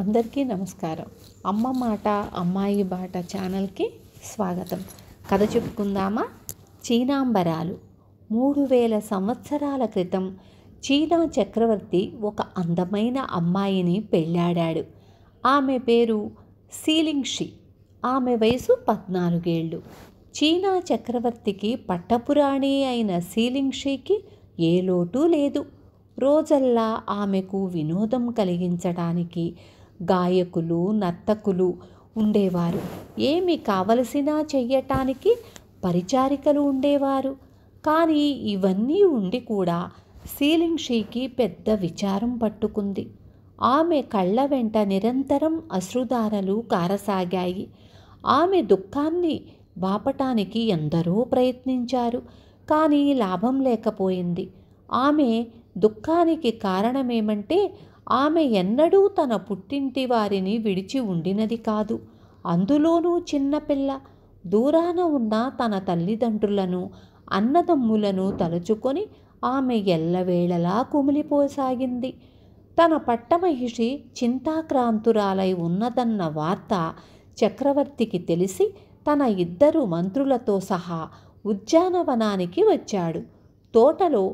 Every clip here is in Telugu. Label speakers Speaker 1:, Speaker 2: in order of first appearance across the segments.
Speaker 1: అందరికీ నమస్కారం అమ్మ మాట అమ్మాయి బాట ఛానల్కి స్వాగతం కథ చెప్పుకుందామా చీనాంబరాలు మూడు వేల సంవత్సరాల క్రితం చీనా చక్రవర్తి ఒక అందమైన అమ్మాయిని పెళ్ళాడాడు ఆమె పేరు సీలింగ్షి ఆమె వయసు పద్నాలుగేళ్ళు చీనా చక్రవర్తికి పట్టపురాణి అయిన సీలింగ్షికి ఏ లోటు లేదు రోజల్లా ఆమెకు వినోదం కలిగించడానికి గాయకులు నర్తకులు ఉండేవారు ఏమి కావలసినా చెయ్యటానికి పరిచారికలు ఉండేవారు కానీ ఇవన్నీ ఉండి కూడా సీలింగ్ షీకి పెద్ద విచారం పట్టుకుంది ఆమె కళ్ళ వెంట నిరంతరం అశ్రుధారలు కారసాగాయి ఆమె దుఃఖాన్ని వాపటానికి ఎందరో ప్రయత్నించారు కానీ లాభం లేకపోయింది ఆమె దుఃఖానికి కారణమేమంటే ఆమె ఎన్నడూ తన పుట్టింటి వారిని విడిచి ఉండినది కాదు అందులోనూ చిన్నపిల్ల దూరాన ఉన్న తన తల్లిదండ్రులను అన్నదమ్ములను తలుచుకొని ఆమె ఎల్లవేళలా కుమిలిపోసాగింది తన పట్టమహిషి చింతాక్రాంతురాలై ఉన్నదన్న వార్త చక్రవర్తికి తెలిసి తన ఇద్దరు మంత్రులతో సహా ఉద్యానవనానికి వచ్చాడు తోటలో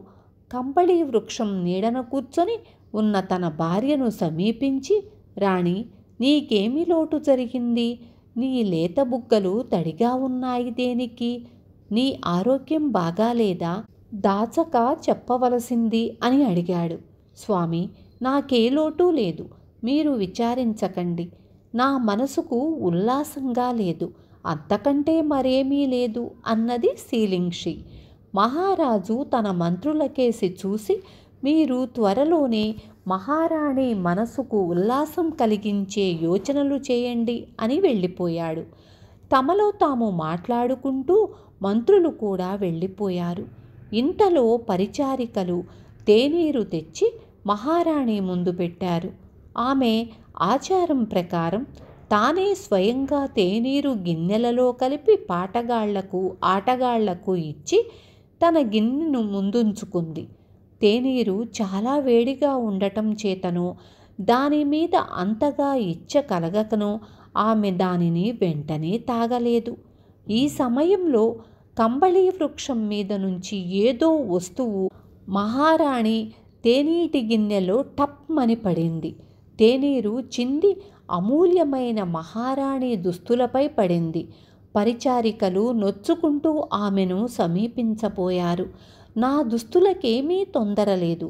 Speaker 1: కంబళీ వృక్షం నీడన కూర్చొని ఉన్న తన భార్యను సమీపించి రాణి నీకేమి లోటు జరిగింది నీ లేత బుగ్గలు తడిగా ఉన్నాయి దేనికి నీ ఆరోగ్యం బాగాలేదా దాచక చెప్పవలసింది అని అడిగాడు స్వామి నాకే లోటు లేదు మీరు విచారించకండి నా మనసుకు ఉల్లాసంగా లేదు అంతకంటే మరేమీ లేదు అన్నది సీలింగ్షి మహారాజు తన మంత్రులకేసి చూసి మీరు త్వరలోనే మహారాణి మనసుకు ఉల్లాసం కలిగించే యోచనలు చేయండి అని వెళ్ళిపోయాడు తమలో తాము మాట్లాడుకుంటూ మంత్రులు కూడా వెళ్ళిపోయారు ఇంతలో పరిచారికలు తేనీరు తెచ్చి మహారాణి ముందు పెట్టారు ఆమె ఆచారం ప్రకారం తానే స్వయంగా తేనీరు గిన్నెలలో కలిపి పాటగాళ్లకు ఆటగాళ్లకు ఇచ్చి తన గిన్నెను ముందుంచుకుంది తేనీరు చాలా వేడిగా ఉండటం చేతను దాని మీద అంతగా ఇచ్చ కలగకను ఆమె దానిని వెంటనే తాగలేదు ఈ సమయంలో కంబళీ వృక్షం మీద నుంచి ఏదో వస్తువు మహారాణి తేనీటి గిన్నెలో టప్మని పడింది తేనీరు చింది అమూల్యమైన మహారాణి దుస్తులపై పడింది పరిచారికలు నొచ్చుకుంటూ ఆమెను సమీపించబోయారు నా దుస్తులకేమీ తొందరలేదు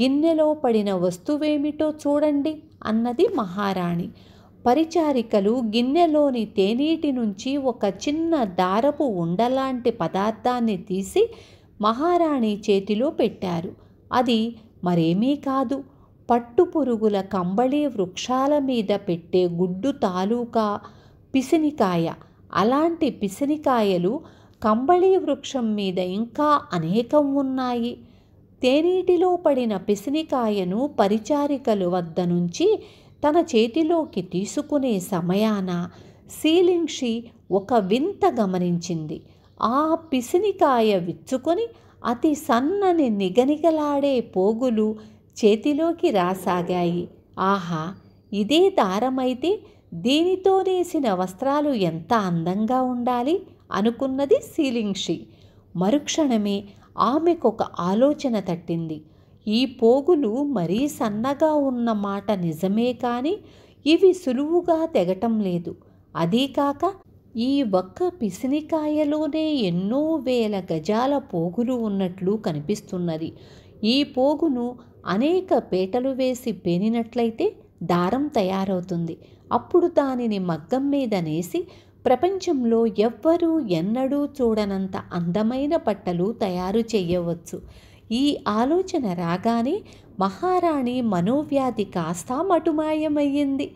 Speaker 1: గిన్నెలో పడిన వస్తువేమిటో చూడండి అన్నది మహారాణి పరిచారికలు గిన్నెలోని తేనీటి నుంచి ఒక చిన్న దారపు ఉండలాంటి పదార్థాన్ని తీసి మహారాణి చేతిలో పెట్టారు అది మరేమీ కాదు పట్టుపురుగుల కంబళి వృక్షాల మీద పెట్టే గుడ్డు తాలూకా పిసినికాయ అలాంటి పిసినికాయలు కంబళీ వృక్షం మీద ఇంకా అనేకం ఉన్నాయి తేనీటిలో పడిన పిసినికాయను పరిచారికలు వద్ద నుంచి తన చేతిలోకి తీసుకునే సమయాన సీలింగ్షి ఒక వింత గమనించింది ఆ పిసినికాయ విచ్చుకొని అతి సన్నని నిగనిగలాడే పోగులు చేతిలోకి రాసాగాయి ఆహా ఇదే దారమైతే దీనితో నేసిన వస్త్రాలు ఎంత అందంగా ఉండాలి అనుకున్నది సీలింగ్షి మరుక్షణమే ఆమెకొక ఆలోచన తట్టింది ఈ పోగులు మరీ సన్నగా ఉన్న మాట నిజమే కానీ ఇవి సులువుగా తెగటం లేదు అదీకాక ఈ ఒక్క పిసినికాయలోనే ఎన్నో వేల గజాల పోగులు ఉన్నట్లు కనిపిస్తున్నది ఈ పోగును అనేక పేటలు వేసి పేనినట్లయితే దారం తయారవుతుంది అప్పుడు దానిని మగ్గం మీద నేసి ప్రపంచంలో ఎవ్వరూ ఎన్నడూ చూడనంత అందమైన బట్టలు తయారు చేయవచ్చు ఈ ఆలోచన రాగానే మహారాణి మనోవ్యాధి కాస్త మటుమాయమయ్యింది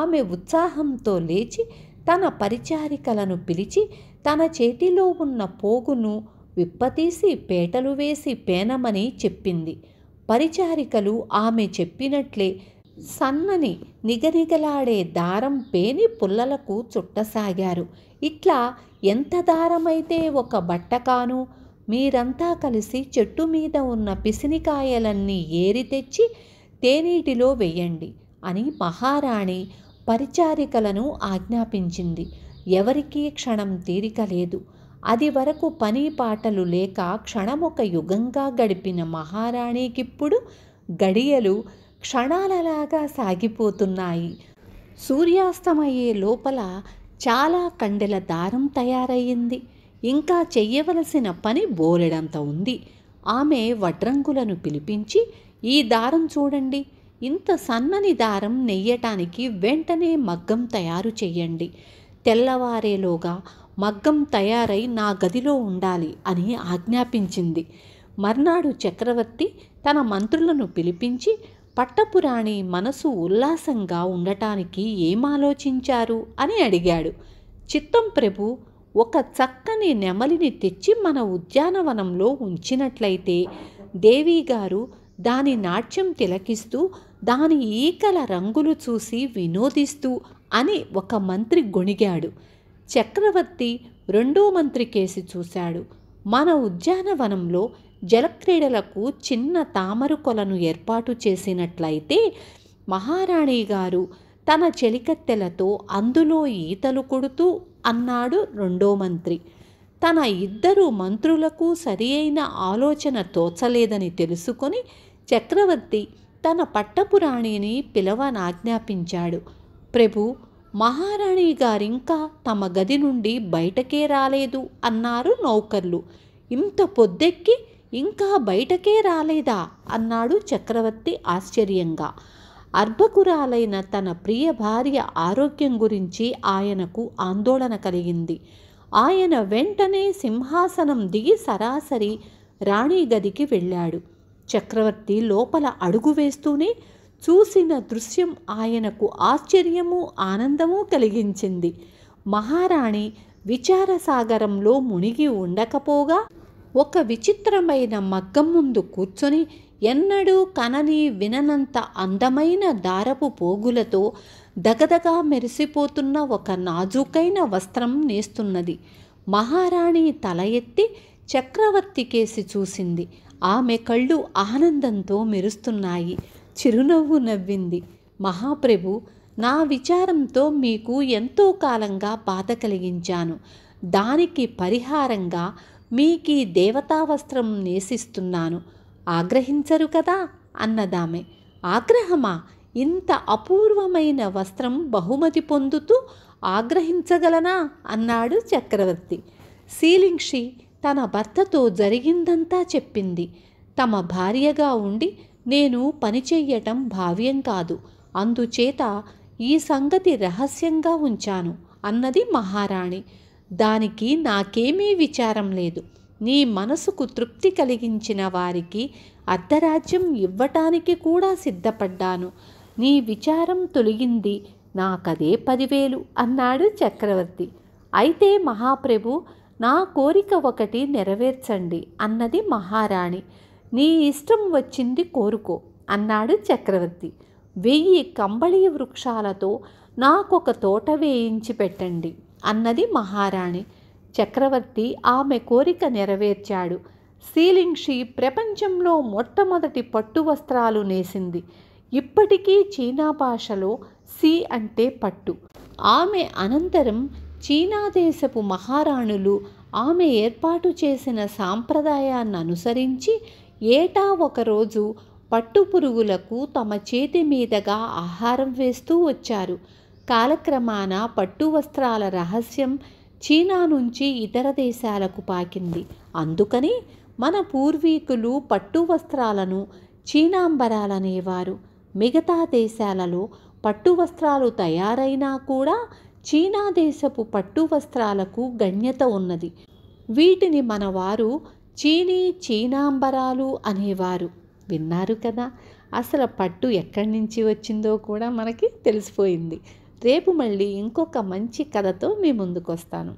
Speaker 1: ఆమె ఉత్సాహంతో లేచి తన పరిచారికలను పిలిచి తన చేతిలో ఉన్న పోగును విప్పతీసి పేటలు వేసి పేనమని చెప్పింది పరిచారికలు ఆమె చెప్పినట్లే సన్నని నిగనిగలాడే దారం పేని పుల్లలకు చుట్టసాగారు ఇట్లా ఎంత దారమైతే ఒక బట్టకాను మీరంతా కలిసి చెట్టు మీద ఉన్న పిసినికాయలన్నీ ఏరి తెచ్చి తేనీటిలో వెయ్యండి అని మహారాణి పరిచారికలను ఆజ్ఞాపించింది ఎవరికీ క్షణం తీరిక లేదు అది వరకు పని పాటలు లేక క్షణమొక యుగంగా గడిపిన మహారాణికిప్పుడు గడియలు క్షణాలలాగా సాగిపోతున్నాయి సూర్యాస్తమయ్యే లోపల చాలా కండెల దారం తయారయ్యింది ఇంకా చెయ్యవలసిన పని బోలెడంత ఉంది ఆమె వడ్రంగులను పిలిపించి ఈ దారం చూడండి ఇంత సన్నని దారం నెయ్యటానికి వెంటనే మగ్గం తయారు చేయండి తెల్లవారేలోగా మగ్గం తయారై నా గదిలో ఉండాలి అని ఆజ్ఞాపించింది మర్నాడు చక్రవర్తి తన మంత్రులను పిలిపించి పట్టపురాణి మనసు ఉల్లాసంగా ఉండటానికి ఏమాలోచించారు అని అడిగాడు చిత్తం ప్రభు ఒక చక్కని నెమలిని తెచ్చి మన ఉద్యానవనంలో ఉంచినట్లయితే దేవీగారు దాని నాట్యం తిలకిస్తూ దాని ఈకల రంగులు చూసి వినోదిస్తూ అని ఒక మంత్రి గొణిగాడు చక్రవర్తి రెండో మంత్రి కేసి చూశాడు మన ఉద్యానవనంలో జలక్రీడలకు చిన్న తామరుకొలను కొలను ఏర్పాటు చేసినట్లయితే మహారాణి గారు తన చెలికత్తెలతో అందులో ఈతలు కొడుతూ అన్నాడు రెండో మంత్రి తన ఇద్దరు మంత్రులకు సరి అయిన ఆలోచన తోచలేదని తెలుసుకొని చక్రవర్తి తన పట్టపురాణిని పిలవనాజ్ఞాపించాడు ప్రభు మహారాణి గారింకా తమ గది నుండి బయటకే రాలేదు అన్నారు నౌకర్లు ఇంత పొద్దెక్కి ఇంకా బయటకే రాలేదా అన్నాడు చక్రవర్తి ఆశ్చర్యంగా అర్భకురాలైన తన ప్రియ భార్య ఆరోగ్యం గురించి ఆయనకు ఆందోళన కలిగింది ఆయన వెంటనే సింహాసనం దిగి సరాసరి రాణి గదికి వెళ్ళాడు చక్రవర్తి లోపల అడుగు వేస్తూనే చూసిన దృశ్యం ఆయనకు ఆశ్చర్యము ఆనందము కలిగించింది మహారాణి విచారసాగరంలో మునిగి ఉండకపోగా ఒక విచిత్రమైన మగ్గం ముందు కూర్చొని ఎన్నడూ కనని విననంత అందమైన దారపు పోగులతో దగదగా మెరిసిపోతున్న ఒక నాజూకైన వస్త్రం నేస్తున్నది మహారాణి తల ఎత్తి చక్రవర్తి కేసి చూసింది ఆమె కళ్ళు ఆనందంతో మెరుస్తున్నాయి చిరునవ్వు నవ్వింది మహాప్రభు నా విచారంతో మీకు ఎంతో కాలంగా బాధ కలిగించాను దానికి పరిహారంగా మీకీ దేవతావస్త్రం నేసిస్తున్నాను ఆగ్రహించరు కదా అన్నదామె ఆగ్రహమా ఇంత అపూర్వమైన వస్త్రం బహుమతి పొందుతూ ఆగ్రహించగలనా అన్నాడు చక్రవర్తి సీలింగ్షి తన భర్తతో జరిగిందంతా చెప్పింది తమ భార్యగా ఉండి నేను పనిచెయ్యటం భావ్యం కాదు అందుచేత ఈ సంగతి రహస్యంగా ఉంచాను అన్నది మహారాణి దానికి నాకేమీ విచారం లేదు నీ మనసుకు తృప్తి కలిగించిన వారికి అర్ధరాజ్యం ఇవ్వటానికి కూడా సిద్ధపడ్డాను నీ విచారం తొలగింది నాకదే పదివేలు అన్నాడు చక్రవర్తి అయితే మహాప్రభు నా కోరిక ఒకటి నెరవేర్చండి అన్నది మహారాణి నీ ఇష్టం వచ్చింది కోరుకో అన్నాడు చక్రవర్తి వెయ్యి కంబళీ వృక్షాలతో నాకొక తోట వేయించి పెట్టండి అన్నది మహారాణి చక్రవర్తి ఆమె కోరిక నెరవేర్చాడు సీలింగ్ షీ ప్రపంచంలో మొట్టమొదటి పట్టు వస్త్రాలు నేసింది ఇప్పటికీ చీనా భాషలో సి అంటే పట్టు ఆమె అనంతరం చీనా దేశపు మహారాణులు ఆమె ఏర్పాటు చేసిన సాంప్రదాయాన్ని అనుసరించి ఏటా ఒకరోజు పట్టు పురుగులకు తమ చేతి మీదగా ఆహారం వేస్తూ వచ్చారు కాలక్రమాన పట్టు వస్త్రాల రహస్యం చీనా నుంచి ఇతర దేశాలకు పాకింది అందుకని మన పూర్వీకులు పట్టు వస్త్రాలను చీనాంబరాలనేవారు మిగతా దేశాలలో పట్టు వస్త్రాలు తయారైనా కూడా చీనా దేశపు పట్టు వస్త్రాలకు గణ్యత ఉన్నది వీటిని మనవారు చీనీ చీనాంబరాలు అనేవారు విన్నారు కదా అసలు పట్టు ఎక్కడి నుంచి వచ్చిందో కూడా మనకి తెలిసిపోయింది రేపు మళ్ళీ ఇంకొక మంచి కథతో మీ ముందుకు వస్తాను